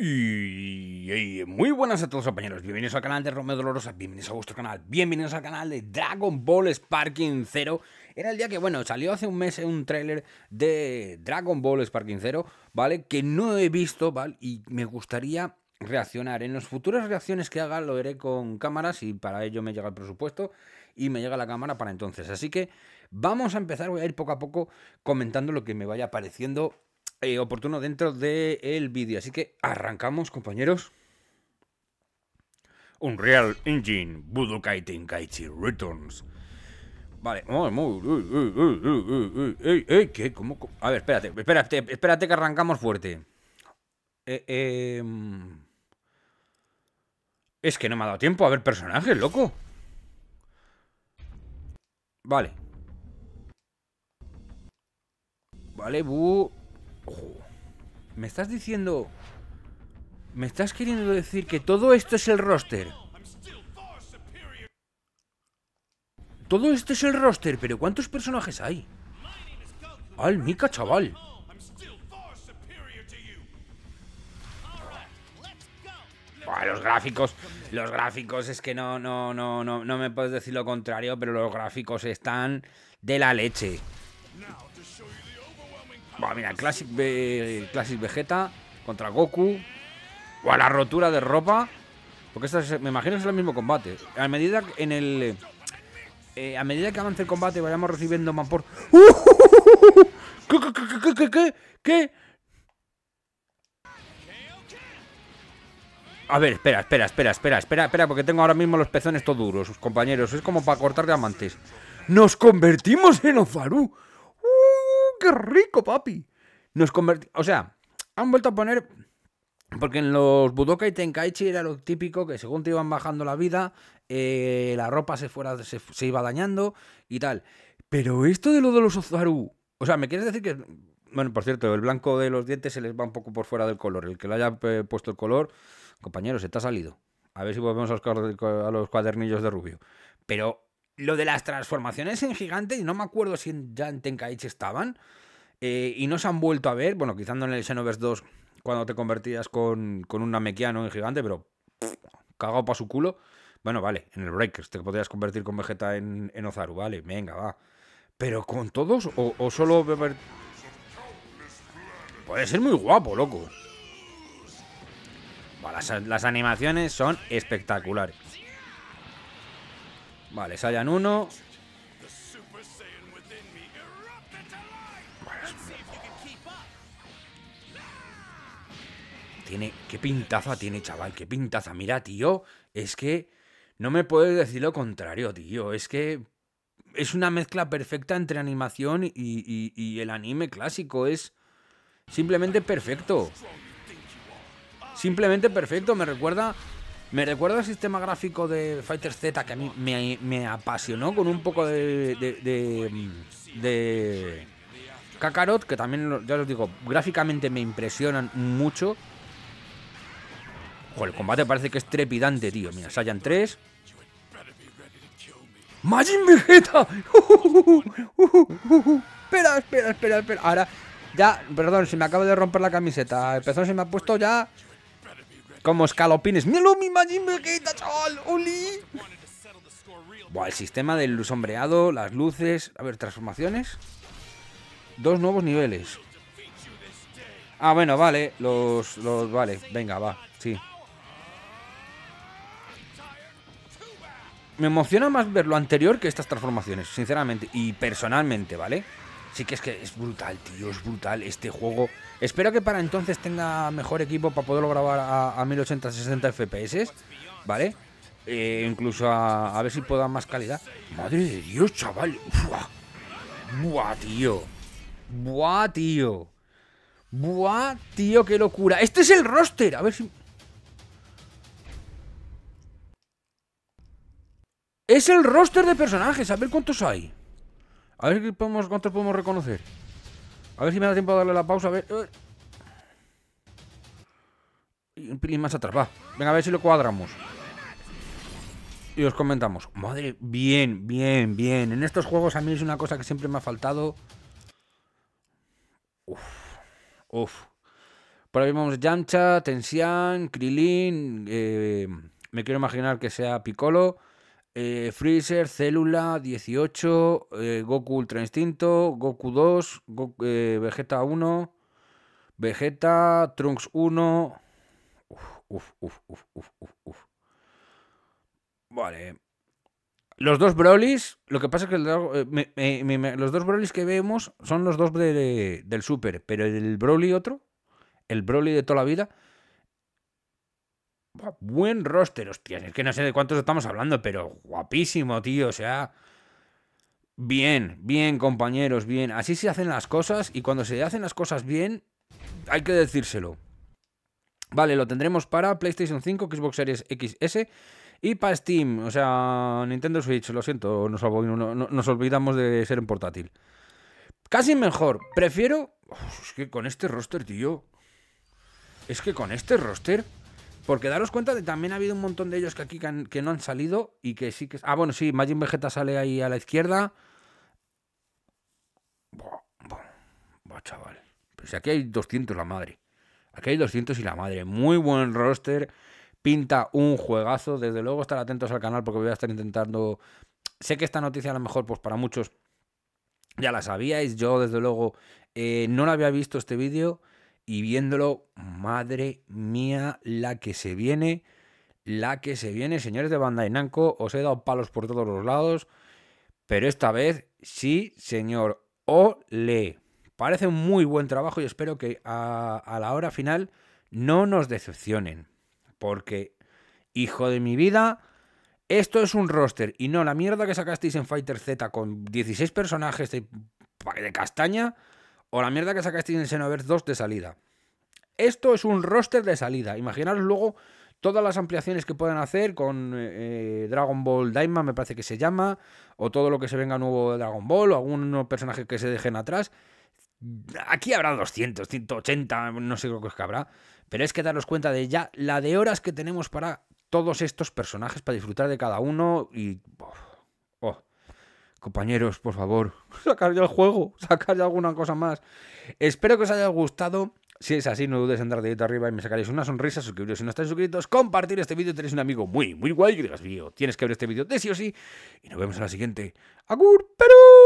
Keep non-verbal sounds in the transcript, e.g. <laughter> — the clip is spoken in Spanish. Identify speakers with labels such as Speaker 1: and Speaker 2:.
Speaker 1: Y, muy buenas a todos compañeros, bienvenidos al canal de Romeo Dolorosa, bienvenidos a vuestro canal, bienvenidos al canal de Dragon Ball Sparking Zero Era el día que, bueno, salió hace un mes eh, un tráiler de Dragon Ball Sparking Zero, ¿vale? Que no he visto, ¿vale? Y me gustaría reaccionar. En las futuras reacciones que haga lo haré con cámaras y para ello me llega el presupuesto y me llega la cámara para entonces. Así que vamos a empezar, voy a ir poco a poco comentando lo que me vaya pareciendo eh, oportuno dentro del vídeo. Así que arrancamos, compañeros. Unreal Engine Budokai Tenkaichi Returns. Vale, A ver, espérate, espérate, espérate que arrancamos fuerte. Eh, em, es que no me ha dado tiempo a ver personajes, loco. Vale. Vale, bu. ¿Me estás diciendo... ¿Me estás queriendo decir que todo esto es el roster? Todo esto es el roster, pero ¿cuántos personajes hay? ¡Al Mika, chaval! los gráficos, los gráficos es que no, no, no, no, no me puedes decir lo contrario, pero los gráficos están de la leche. Bueno, mira, Classic, Classic Vegeta contra Goku. O a la rotura de ropa. Porque me imagino que es el mismo combate. A medida que en el. Eh, a medida que avance el combate vayamos recibiendo más por. <laughs> ¿Qué, qué, qué, qué, qué? A ver, espera, espera, espera, espera, espera, espera, porque tengo ahora mismo los pezones todos duros, compañeros. Es como para cortar diamantes. ¡Nos convertimos en Ozaru! qué rico, papi! Nos O sea, han vuelto a poner. Porque en los Budokai Tenkaichi era lo típico que según te iban bajando la vida, eh, la ropa se, fuera, se, iba dañando y tal. Pero esto de lo de los Ozaru. O sea, ¿me quieres decir que.? Bueno, por cierto, el blanco de los dientes se les va un poco por fuera del color. El que le haya eh, puesto el color, compañero, se te ha salido. A ver si volvemos a a los cuadernillos de rubio. Pero lo de las transformaciones en gigante no me acuerdo si ya en Tenkaichi estaban eh, y no se han vuelto a ver. Bueno, quizás no en el Xenoverse 2 cuando te convertías con, con un Namekiano en gigante, pero cagado para su culo. Bueno, vale, en el Breakers te podrías convertir con Vegeta en, en Ozaru, vale, venga, va. Pero con todos o, solo Puede ser muy guapo, loco. las animaciones son espectaculares. Vale, Saiyan uno Tiene, qué pintaza tiene, chaval, qué pintaza. Mira, tío, es que no me puedes decir lo contrario, tío. Es que es una mezcla perfecta entre animación y, y el anime clásico. Es simplemente perfecto. Simplemente perfecto. Me recuerda me recuerda el sistema gráfico de Fighter Z que a mí me, apasionó con un poco de, de, de, de Kakarot, que también, ya os digo, gráficamente me impresionan mucho. Joder, el combate parece que es trepidante, tío. Mira, Saiyan 3. ¡Majin Vegeta! <laughs> espera, espera, espera, espera. Ahora, ya, perdón, se me acaba de romper la camiseta. El pezón se me ha puesto ya como escalopines. ¡Míralo, mi me Vegeta, chaval! ¡Oli! Buah, el sistema del sombreado, las luces... A ver, transformaciones. Dos nuevos niveles. Ah, bueno, vale. Los... los vale, venga, va. Sí. Me emociona más ver lo anterior que estas transformaciones, sinceramente. Y personalmente, ¿vale? vale Sí que es que es brutal, tío, es brutal este juego. Espero que para entonces tenga mejor equipo para poderlo grabar a, a 60 FPS, ¿vale? Eh, incluso a, ver si puedo dar más calidad. Madre de Dios, chaval. Buah tío. Buah, tío. Buah, tío, qué locura. Este es el roster. A ver si... Es el roster de personajes. A ver cuántos hay. A ver si podemos, cuántos podemos reconocer. A ver si me da tiempo a darle la pausa. ver. Y un más atrás, va. Venga, a ver si lo cuadramos. Y os comentamos. Madre, bien, bien, bien. En estos juegos a mí es una cosa que siempre me ha faltado. Uf, Por ahí vamos Yamcha, Tensian, Krilin. Eh, me quiero imaginar que sea Piccolo. Eh, Freezer, Célula, 18, eh, Goku Ultra Instinto, Goku 2, eh, Vegeta 1, Vegeta, Trunks 1. Uf, uf, uf, uf, uf, Vale. Los dos Brolys, lo que pasa es que los dos Brolys que vemos son los dos del Super, pero el Broly otro, el Broly de toda la vida, Buen roster, hostia. Es que no sé de cuántos estamos hablando, pero guapísimo, tío. O sea. Bien, bien, compañeros, bien. Así se hacen las cosas y cuando se hacen las cosas bien, hay que decírselo. Vale, lo tendremos para PlayStation 5, Xbox Series XS y para Steam, o sea, Nintendo Switch. Lo siento, nos, nos olvidamos de ser un portátil. Casi mejor, prefiero. es que con este roster, tío. Es que con este roster. Porque daros cuenta de también ha habido un montón de ellos que aquí que, no han salido y que sí que. Ah, bueno, sí, Majin Vegeta sale ahí a la izquierda. Buah, buah, chaval. Pues aquí hay 200 la madre. Aquí hay 200 y la madre. Muy buen roster. Pinta un juegazo. Desde luego, estar atentos al canal porque voy a estar intentando. Sé que esta noticia a lo mejor, pues para muchos ya la sabíais. Yo, desde luego, eh, no la había visto este vídeo y viéndolo, madre mía, la que se viene, la que se viene, señores de Bandai Namco, os he dado palos por todos los lados, pero esta vez sí, señor, ole. Parece un muy buen trabajo y espero que a, la hora final no nos decepcionen, porque, hijo de mi vida, esto es un roster y no la mierda que sacasteis en Fighter Z con 16 personajes de castaña o la mierda que sacasteis en Xenoverse 2 de salida. Esto es un roster de salida. Imaginaros luego todas las ampliaciones que puedan hacer con eh, eh, Dragon Ball Daima, me parece que se llama, o todo lo que se venga nuevo de Dragon Ball, o algunos personaje que se dejen atrás. Aquí habrá 200, 180, no sé lo que es que habrá, pero es que daros cuenta de ya la de horas que tenemos para todos estos personajes, para disfrutar de cada uno y... Compañeros, por favor, <laughs> sacar ya el juego, <laughs> sacar alguna cosa más. Espero que os haya gustado. Si es así, no dudes en de dedito arriba y me sacaréis una sonrisa, suscribiros si no estáis suscritos, compartir este vídeo, tenéis un amigo muy, muy guay que digas, tío, tienes que ver este vídeo de sí o sí. Y nos vemos en la siguiente. ¡Agur, Perú!